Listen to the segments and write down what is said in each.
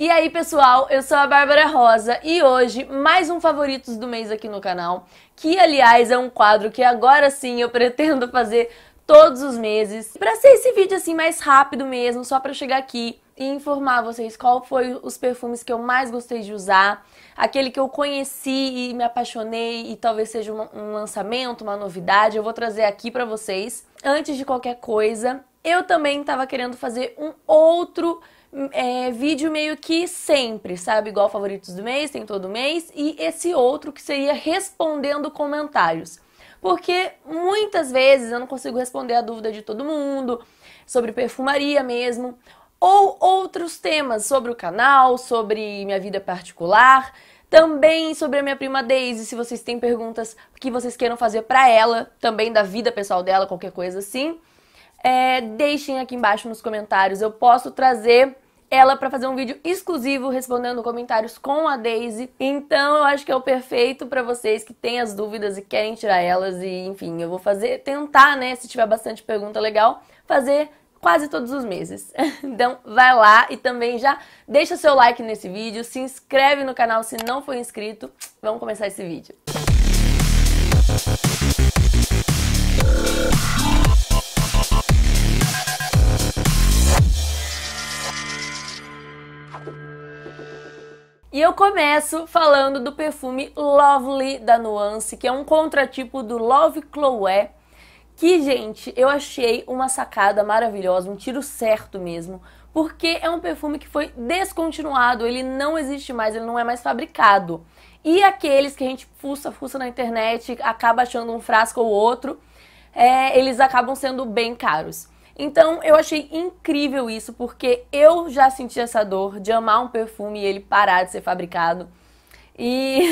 E aí, pessoal, eu sou a Bárbara Rosa e hoje mais um favoritos do mês aqui no canal, que aliás é um quadro que agora sim eu pretendo fazer todos os meses, para ser esse vídeo assim mais rápido mesmo, só para chegar aqui e informar vocês qual foi os perfumes que eu mais gostei de usar, aquele que eu conheci e me apaixonei e talvez seja um lançamento, uma novidade, eu vou trazer aqui para vocês. Antes de qualquer coisa, eu também estava querendo fazer um outro é, vídeo meio que sempre, sabe? Igual favoritos do mês, tem todo mês, e esse outro que seria respondendo comentários. Porque muitas vezes eu não consigo responder a dúvida de todo mundo, sobre perfumaria mesmo, ou outros temas sobre o canal, sobre minha vida particular, também sobre a minha prima Daisy, se vocês têm perguntas que vocês queiram fazer para ela, também da vida pessoal dela, qualquer coisa assim é, deixem aqui embaixo nos comentários. Eu posso trazer ela para fazer um vídeo exclusivo respondendo comentários com a Daisy. Então eu acho que é o perfeito para vocês que têm as dúvidas e querem tirar elas e enfim, eu vou fazer tentar, né, se tiver bastante pergunta legal, fazer quase todos os meses. Então vai lá e também já deixa seu like nesse vídeo, se inscreve no canal se não for inscrito. Vamos começar esse vídeo. E eu começo falando do perfume Lovely da Nuance, que é um contratipo do Love Chloé, que, gente, eu achei uma sacada maravilhosa, um tiro certo mesmo, porque é um perfume que foi descontinuado, ele não existe mais, ele não é mais fabricado. E aqueles que a gente fuça, fuça na internet, acaba achando um frasco ou outro, é, eles acabam sendo bem caros. Então eu achei incrível isso, porque eu já senti essa dor de amar um perfume e ele parar de ser fabricado. E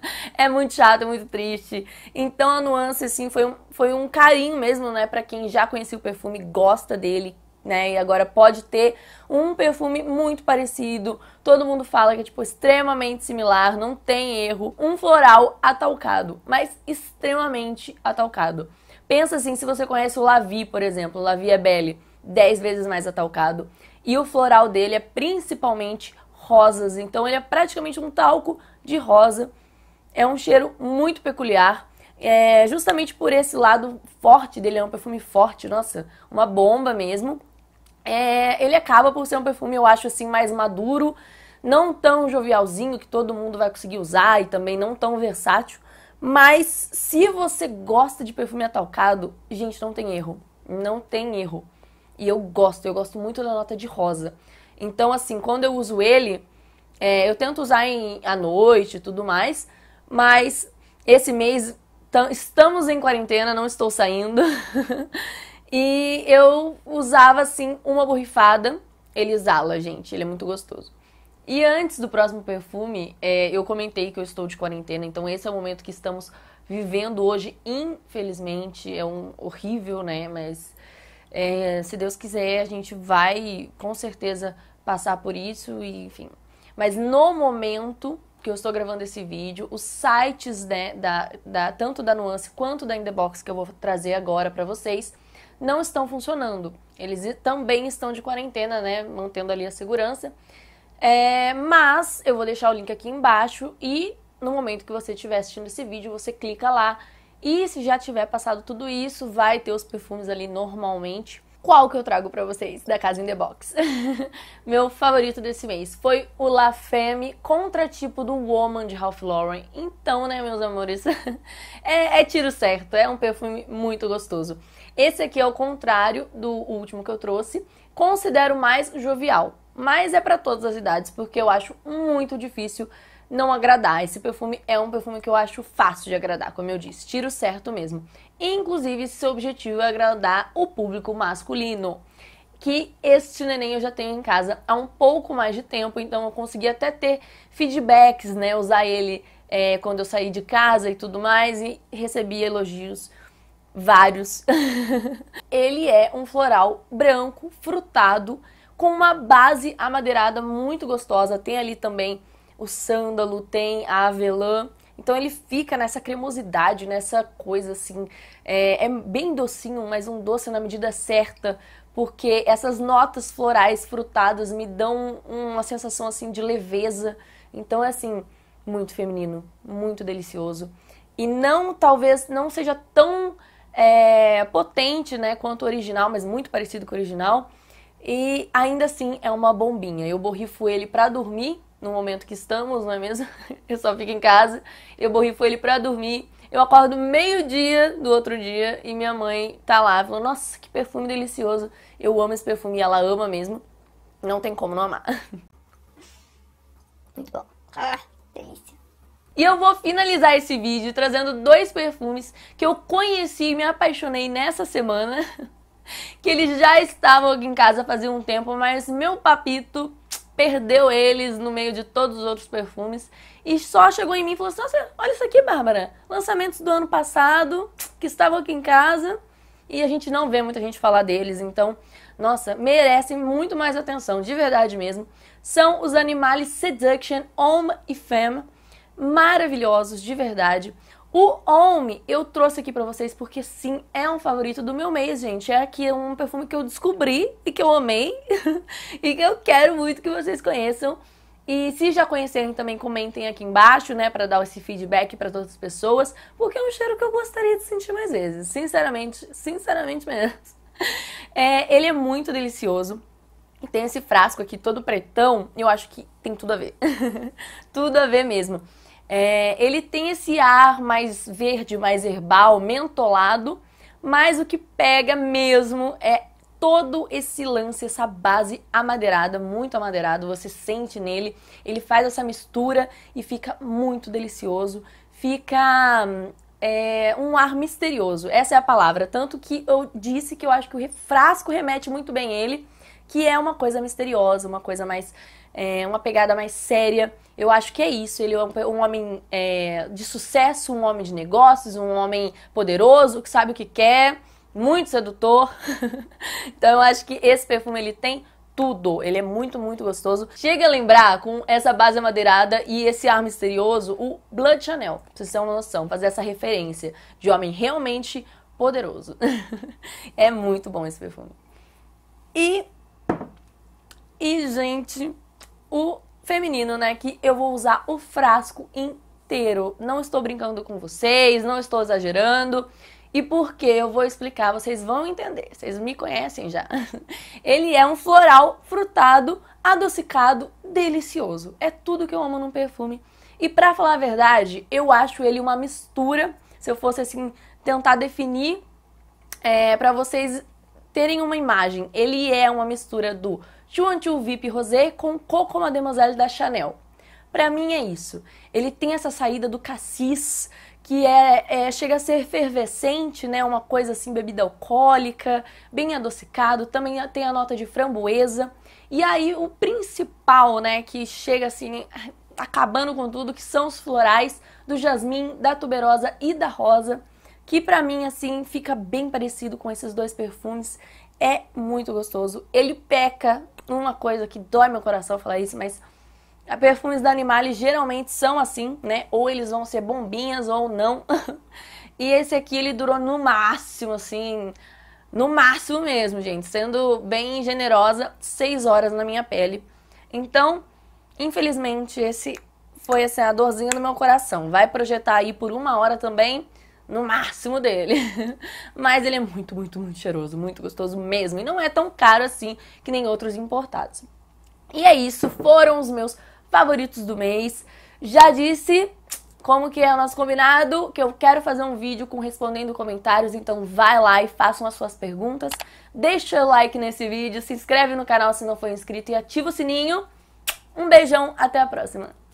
é muito chato, é muito triste. Então a nuance, assim, foi um, foi um carinho mesmo, né, para quem já conhecia o perfume, gosta dele, né? E agora pode ter um perfume muito parecido. Todo mundo fala que é tipo extremamente similar, não tem erro. Um floral atalcado, mas extremamente atalcado. Pensa assim, se você conhece o Lavi, por exemplo, o Lavi é Belly, 10 vezes mais atalcado, e o floral dele é principalmente rosas, então ele é praticamente um talco de rosa. É um cheiro muito peculiar, é justamente por esse lado forte dele, é um perfume forte, nossa, uma bomba mesmo. É, ele acaba por ser um perfume, eu acho assim, mais maduro, não tão jovialzinho que todo mundo vai conseguir usar e também não tão versátil, mas se você gosta de perfume atalcado, gente, não tem erro. Não tem erro. E eu gosto, eu gosto muito da nota de rosa. Então, assim, quando eu uso ele, é, eu tento usar em, à noite e tudo mais, mas esse mês estamos em quarentena, não estou saindo. e eu usava, assim, uma borrifada. Ele exala, gente, ele é muito gostoso. E antes do próximo perfume, é, eu comentei que eu estou de quarentena, então esse é o momento que estamos vivendo hoje, infelizmente, é um horrível, né? Mas é, se Deus quiser, a gente vai com certeza passar por isso, e, enfim. Mas no momento que eu estou gravando esse vídeo, os sites né, da, da, tanto da Nuance quanto da Indebox que eu vou trazer agora para vocês não estão funcionando. Eles também estão de quarentena, né? Mantendo ali a segurança. É, mas eu vou deixar o link aqui embaixo e no momento que você estiver assistindo esse vídeo, você clica lá. E se já tiver passado tudo isso, vai ter os perfumes ali normalmente. Qual que eu trago para vocês da Casa in the Box? Meu favorito desse mês foi o La Femme Contratipo do Woman de Ralph Lauren. Então, né, meus amores, é, é tiro certo, é um perfume muito gostoso. Esse aqui é o contrário do último que eu trouxe, considero mais jovial mas é para todas as idades, porque eu acho muito difícil não agradar. Esse perfume é um perfume que eu acho fácil de agradar, como eu disse, tiro certo mesmo. Inclusive, seu objetivo é agradar o público masculino. Que este neném eu já tenho em casa há um pouco mais de tempo, então eu consegui até ter feedbacks, né? Usar ele é, quando eu saí de casa e tudo mais, e recebi elogios vários. ele é um floral branco, frutado, com uma base amadeirada muito gostosa. Tem ali também o sândalo, tem a avelã. Então ele fica nessa cremosidade, nessa coisa assim. É, é, bem docinho, mas um doce na medida certa, porque essas notas florais frutadas me dão uma sensação assim de leveza. Então é assim, muito feminino, muito delicioso. E não, talvez não seja tão é, potente né, quanto o original, mas muito parecido com o original. E ainda assim é uma bombinha. Eu borrifo ele para dormir no momento que estamos, não é mesmo? Eu só fico em casa. Eu borrifo ele para dormir. Eu acordo meio-dia do outro dia e minha mãe tá lá, falando: "Nossa, que perfume delicioso. Eu amo esse perfume". E ela ama mesmo. Não tem como não amar. Muito bom. Ah, delícia. E eu vou finalizar esse vídeo trazendo dois perfumes que eu conheci e me apaixonei nessa semana. que eles já estavam aqui em casa fazia um tempo, mas meu papito perdeu eles no meio de todos os outros perfumes e só chegou em mim e falou assim: Nossa, olha isso aqui, Bárbara. Lançamentos do ano passado que estavam aqui em casa e a gente não vê muita gente falar deles, então, nossa, merecem muito mais atenção, de verdade mesmo. São os animais Seduction Home e Femme, maravilhosos, de verdade. O Home eu trouxe aqui pra vocês porque sim, é um favorito do meu mês, gente. É aqui um perfume que eu descobri e que eu amei e que eu quero muito que vocês conheçam. E se já conhecerem também, comentem aqui embaixo, né, para dar esse feedback para todas as pessoas, porque é um cheiro que eu gostaria de sentir mais vezes, sinceramente, sinceramente mesmo. É, ele é muito delicioso. E tem esse frasco aqui todo pretão, eu acho que tem tudo a ver. tudo a ver mesmo. É, ele tem esse ar mais verde, mais herbal, mentolado, mas o que pega mesmo é todo esse lance, essa base amadeirada, muito amadeirado, você sente nele, ele faz essa mistura e fica muito delicioso, fica hum, é, um ar misterioso. Essa é a palavra. Tanto que eu disse que eu acho que o frasco remete muito bem ele, que é uma coisa misteriosa, uma coisa mais. É, uma pegada mais séria. Eu acho que é isso. Ele é um, um homem é, de sucesso, um homem de negócios, um homem poderoso, que sabe o que quer, muito sedutor. então eu acho que esse perfume ele tem tudo. Ele é muito, muito gostoso. Chega a lembrar com essa base madeirada e esse ar misterioso o Blood Chanel. Pra vocês terem uma noção, fazer essa referência de homem realmente poderoso. é muito bom esse perfume. E e gente, o feminino, né, que eu vou usar o frasco inteiro. Não estou brincando com vocês, não estou exagerando. E por que eu vou explicar, vocês vão entender, vocês me conhecem já. Ele é um floral frutado, adocicado, delicioso. É tudo que eu amo num perfume. E para falar a verdade, eu acho ele uma mistura. Se eu fosse assim tentar definir é, para vocês terem uma imagem, ele é uma mistura do Chuanchu Vip Rosé com Coco Mademoiselle da Chanel. Para mim é isso. Ele tem essa saída do cassis que é, é, chega a ser fervescente, né? Uma coisa assim, bebida alcoólica, bem adocicado, também tem a nota de framboesa. E aí o principal, né, que chega assim, acabando com tudo, que são os florais do jasmim, da tuberosa e da rosa, que para mim assim fica bem parecido com esses dois perfumes. É muito gostoso. Ele peca uma coisa que dói meu coração falar isso, mas Perfumes da Animale geralmente são assim, né? Ou eles vão ser bombinhas ou não. e esse aqui ele durou no máximo, assim, no máximo mesmo, gente, sendo bem generosa, 6 horas na minha pele. Então, infelizmente, esse foi assim, a dorzinha do meu coração. Vai projetar aí por uma hora também, no máximo dele. Mas ele é muito, muito, muito cheiroso, muito gostoso mesmo. E não é tão caro assim que nem outros importados. E é isso, foram os meus favoritos do mês. Já disse como que é o nosso combinado, que eu quero fazer um vídeo com respondendo comentários, então vai lá e façam as suas perguntas. Deixa o like nesse vídeo, se inscreve no canal se não for inscrito e ativa o sininho. Um beijão, até a próxima!